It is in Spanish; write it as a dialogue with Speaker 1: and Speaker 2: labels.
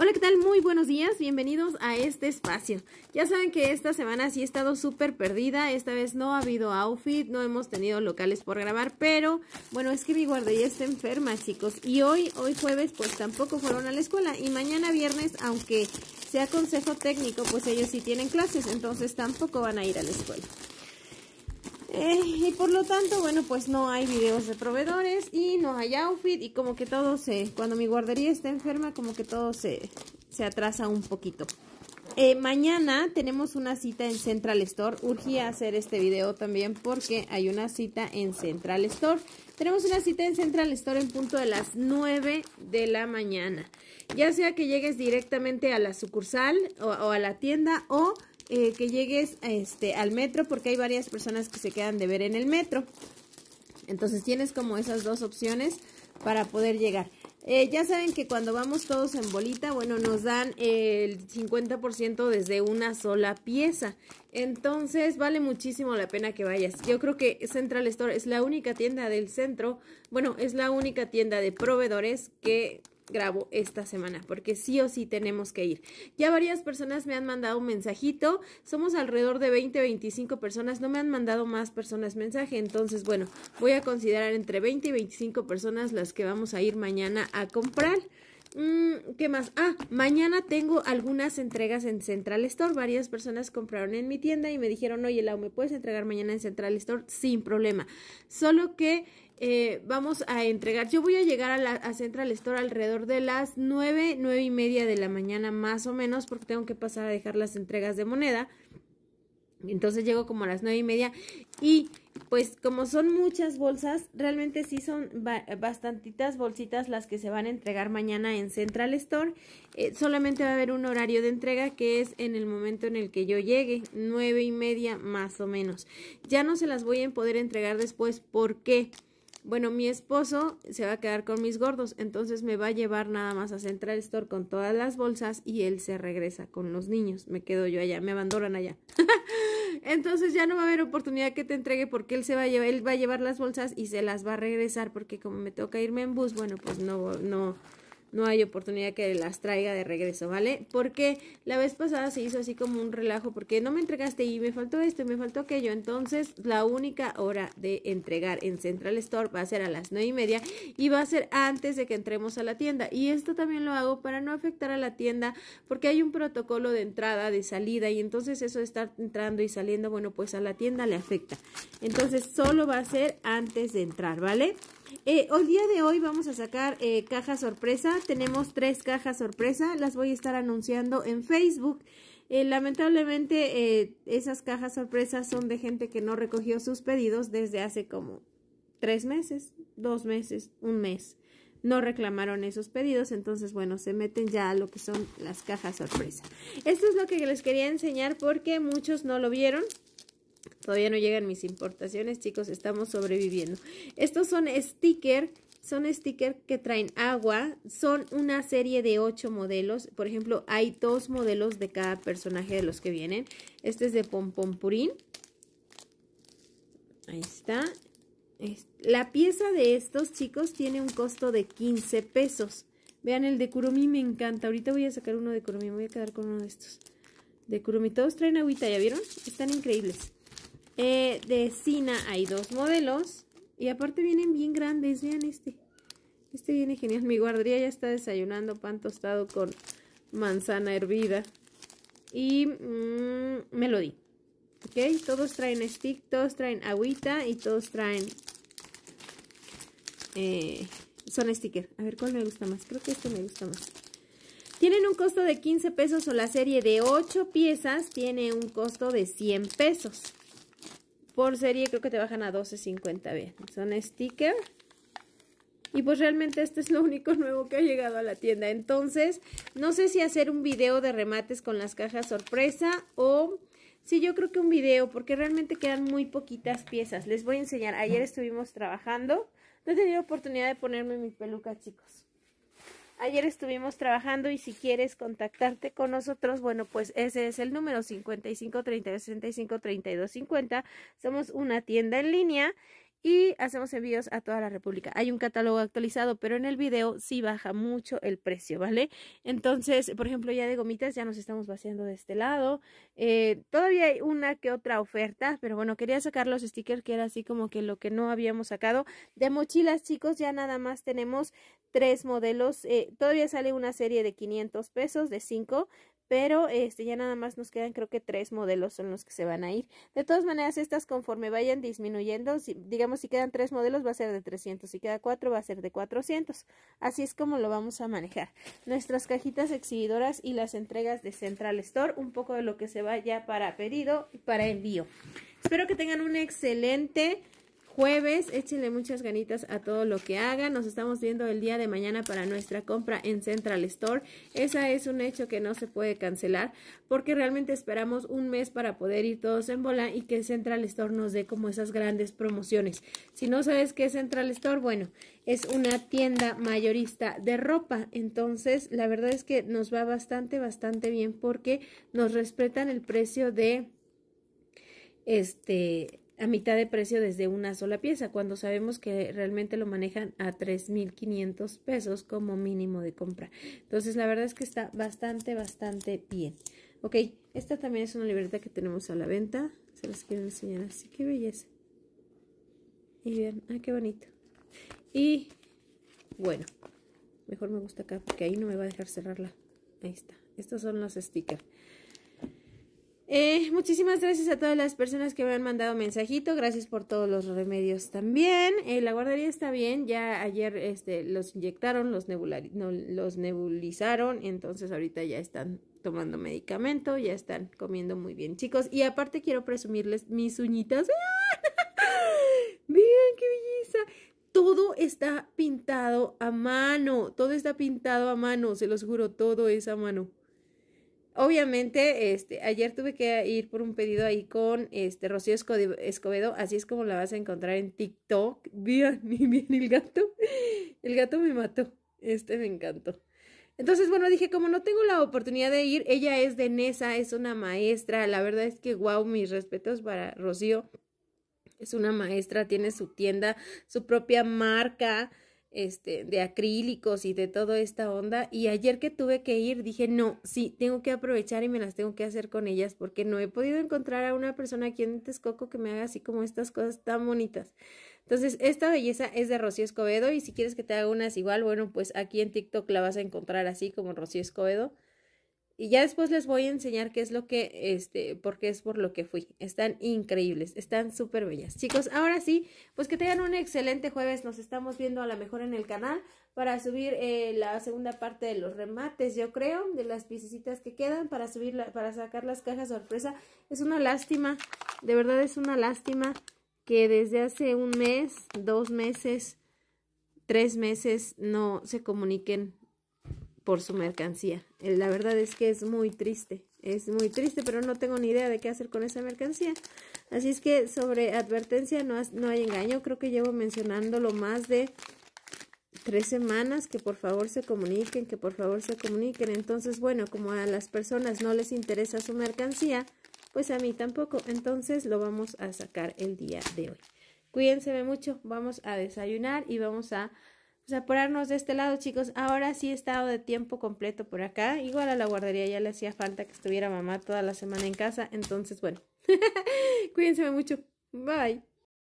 Speaker 1: Hola, ¿qué tal? Muy buenos días, bienvenidos a este espacio. Ya saben que esta semana sí he estado súper perdida, esta vez no ha habido outfit, no hemos tenido locales por grabar, pero bueno, es que mi guardería está enferma, chicos, y hoy, hoy jueves, pues tampoco fueron a la escuela, y mañana viernes, aunque sea consejo técnico, pues ellos sí tienen clases, entonces tampoco van a ir a la escuela. Eh, y por lo tanto, bueno, pues no hay videos de proveedores y no hay outfit y como que todo se, cuando mi guardería está enferma, como que todo se, atrasa un poquito. Eh, mañana tenemos una cita en Central Store. Urgía hacer este video también porque hay una cita en Central Store. Tenemos una cita en Central Store en punto de las 9 de la mañana. Ya sea que llegues directamente a la sucursal o a la tienda o eh, que llegues este, al metro porque hay varias personas que se quedan de ver en el metro. Entonces tienes como esas dos opciones para poder llegar. Eh, ya saben que cuando vamos todos en bolita, bueno, nos dan el 50% desde una sola pieza. Entonces vale muchísimo la pena que vayas. Yo creo que Central Store es la única tienda del centro, bueno, es la única tienda de proveedores que grabo esta semana, porque sí o sí tenemos que ir. Ya varias personas me han mandado un mensajito, somos alrededor de 20, 25 personas, no me han mandado más personas mensaje, entonces bueno, voy a considerar entre 20 y 25 personas las que vamos a ir mañana a comprar. Mm, ¿Qué más? Ah, mañana tengo algunas entregas en Central Store. Varias personas compraron en mi tienda y me dijeron, oye, Lau, ¿me puedes entregar mañana en Central Store? Sin problema. Solo que eh, vamos a entregar. Yo voy a llegar a, la, Central Store alrededor de las 9, 9 y media de la mañana más o menos, porque tengo que pasar a dejar las entregas de moneda. Entonces llego como a las 9 y media y pues como son muchas bolsas, realmente sí son bastantitas bolsitas las que se van a entregar mañana en Central Store. Eh, solamente va a haber un horario de entrega que es en el momento en el que yo llegue, 9 y media más o menos. Ya no se las voy a poder entregar después, Porque bueno, mi esposo se va a quedar con mis gordos, entonces me va a llevar nada más a Central Store con todas las bolsas y él se regresa con los niños. Me quedo yo allá, me abandonan allá. entonces ya no va a haber oportunidad que te entregue porque él se va a llevar, él va a llevar las bolsas y se las va a regresar porque como me toca irme en bus, bueno, pues no, no, no hay oportunidad que las traiga de regreso, ¿vale? Porque la vez pasada se hizo así como un relajo, porque no me entregaste y me faltó esto y me faltó aquello. Entonces, la única hora de entregar en Central Store va a ser a las 9 y media y va a ser antes de que entremos a la tienda. Y esto también lo hago para no afectar a la tienda, porque hay un protocolo de entrada, de salida, y entonces eso de estar entrando y saliendo, bueno, pues a la tienda le afecta. Entonces, solo va a ser antes de entrar, ¿vale? Eh, el día de hoy vamos a sacar eh, cajas sorpresa. Tenemos tres cajas sorpresa. Las voy a estar anunciando en Facebook. Eh, lamentablemente esas cajas sorpresas son de gente que no recogió sus pedidos desde hace como tres meses, dos meses, un mes. No reclamaron esos pedidos, entonces bueno, se meten ya a lo que son las cajas sorpresa. Esto es lo que les quería enseñar porque muchos no lo vieron. Todavía no llegan mis importaciones, chicos, estamos sobreviviendo. Estos son stickers son stickers que traen agua, son una serie de ocho modelos, por ejemplo, hay dos modelos de cada personaje de los que vienen, este es de Pompompurín, ahí está, la pieza de estos chicos tiene un costo de 15 pesos, vean el de Kurumi me encanta, ahorita voy a sacar uno de Kurumi, me voy a quedar con uno de estos, de Kurumi, todos traen agüita, ¿ya vieron? Están increíbles. Eh, de Sina hay dos modelos. Y aparte vienen bien grandes, vean este. Este viene genial. Mi guardería ya está desayunando pan tostado con manzana hervida. Y mm, Melody. ¿Ok? Todos traen stick, todos traen agüita y todos traen... Eh, son sticker. A ver, ¿cuál me gusta más? Creo que este me gusta más. Tienen un costo de 15 pesos o la serie de 8 piezas tiene un costo de 100 pesos por serie creo que te bajan a 12.50 bien. Son sticker. Y pues realmente este es lo único nuevo que ha llegado a la tienda. Entonces, no sé si hacer un video de remates con las cajas sorpresa o... si yo creo que un video, porque realmente quedan muy poquitas piezas. Les voy a enseñar. Ayer estuvimos trabajando. No he tenido oportunidad de ponerme mi peluca, chicos. Ayer estuvimos trabajando y si quieres contactarte con nosotros, bueno, pues ese es el número 55 Somos una tienda en línea y hacemos envíos a toda la República. Hay un catálogo actualizado, pero en el video sí baja mucho el precio, ¿vale? Entonces, por ejemplo, ya de gomitas ya nos estamos vaciando de este lado. Eh, todavía hay una que otra oferta, pero bueno, quería sacar los stickers que era así como que lo que no habíamos sacado. De mochilas, chicos, ya nada más tenemos tres modelos. Eh, todavía sale una serie de 500 pesos, de 5, pero este ya nada más nos quedan creo que tres modelos son los que se van a ir. De todas maneras, estas conforme vayan disminuyendo, digamos si quedan tres modelos va a ser de 300, si queda cuatro va a ser de 400. Así es como lo vamos a manejar. Nuestras cajitas exhibidoras y las entregas de Central Store, un poco de lo que se va ya para pedido y para envío. Espero que tengan un excelente jueves. Échenle muchas ganitas a todo lo que hagan. Nos estamos viendo el día de mañana para nuestra compra en Central Store. Esa es un hecho que no se puede cancelar porque realmente esperamos un mes para poder ir todos en bola y que Central Store nos dé como esas grandes promociones. Si no sabes qué es Central Store, bueno, es una tienda mayorista de ropa. Entonces, la verdad es que nos va bastante, bastante bien porque nos respetan el precio de este a mitad de precio desde una sola pieza, cuando sabemos que realmente lo manejan a 3.500 pesos como mínimo de compra. Entonces, la verdad es que está bastante, bastante bien. Ok, esta también es una libreta que tenemos a la venta. Se las quiero enseñar así, qué belleza. Y bien ah, qué bonito. Y, bueno, mejor me gusta acá porque ahí no me va a dejar cerrarla. Ahí está, estos son los stickers. Eh, muchísimas gracias a todas las personas que me han mandado mensajito. Gracias por todos los remedios también. Eh, la guardería está bien. Ya ayer este, los inyectaron, los, los nebulizaron. Entonces ahorita ya están tomando medicamento, ya están comiendo muy bien, chicos. Y aparte quiero presumirles mis uñitas. Miren qué belleza! todo está pintado a mano, todo está pintado a mano, se los juro, todo es a mano. Obviamente, este, ayer tuve que ir por un pedido ahí con este Rocío Escobedo, así es como la vas a encontrar en TikTok. Bien, bien el gato. El gato me mató. Este me encantó. Entonces, bueno, dije, como no tengo la oportunidad de ir, ella es de Nesa, es una maestra. La verdad es que, wow, mis respetos para Rocío. Es una maestra, tiene su tienda, su propia marca este, de acrílicos y de toda esta onda. Y ayer que tuve que ir, dije, no, sí, tengo que aprovechar y me las tengo que hacer con ellas porque no he podido encontrar a una persona aquí en Texcoco que me haga así como estas cosas tan bonitas. Entonces, esta belleza es de Rocío Escobedo y si quieres que te haga unas igual, bueno, pues aquí en TikTok la vas a encontrar así como Rocío Escobedo. Y ya después les voy a enseñar qué es lo que, este, porque es por lo que fui. Están increíbles, están súper bellas. Chicos, ahora sí, pues que tengan un excelente jueves. Nos estamos viendo a lo mejor en el canal para subir eh, la segunda parte de los remates, yo creo, de las visitas que quedan para subir, para sacar las cajas sorpresa. Es una lástima, de verdad es una lástima que desde hace un mes, dos meses, tres meses no se comuniquen por su mercancía. Eh, la verdad es que es muy triste, es muy triste, pero no tengo ni idea de qué hacer con esa mercancía. Así es que sobre advertencia no, hay engaño, creo que llevo mencionándolo más de tres semanas, que por favor se comuniquen, que por favor se comuniquen. Entonces, bueno, como a las personas no les interesa su mercancía, pues a mí tampoco. Entonces lo vamos a sacar el día de hoy. Cuídense mucho, vamos a desayunar y vamos a sea, apurarnos de este lado, chicos. Ahora sí he estado de tiempo completo por acá. Igual a la guardería ya le hacía falta que estuviera mamá toda la semana en casa. Entonces, bueno, cuídense mucho. Bye.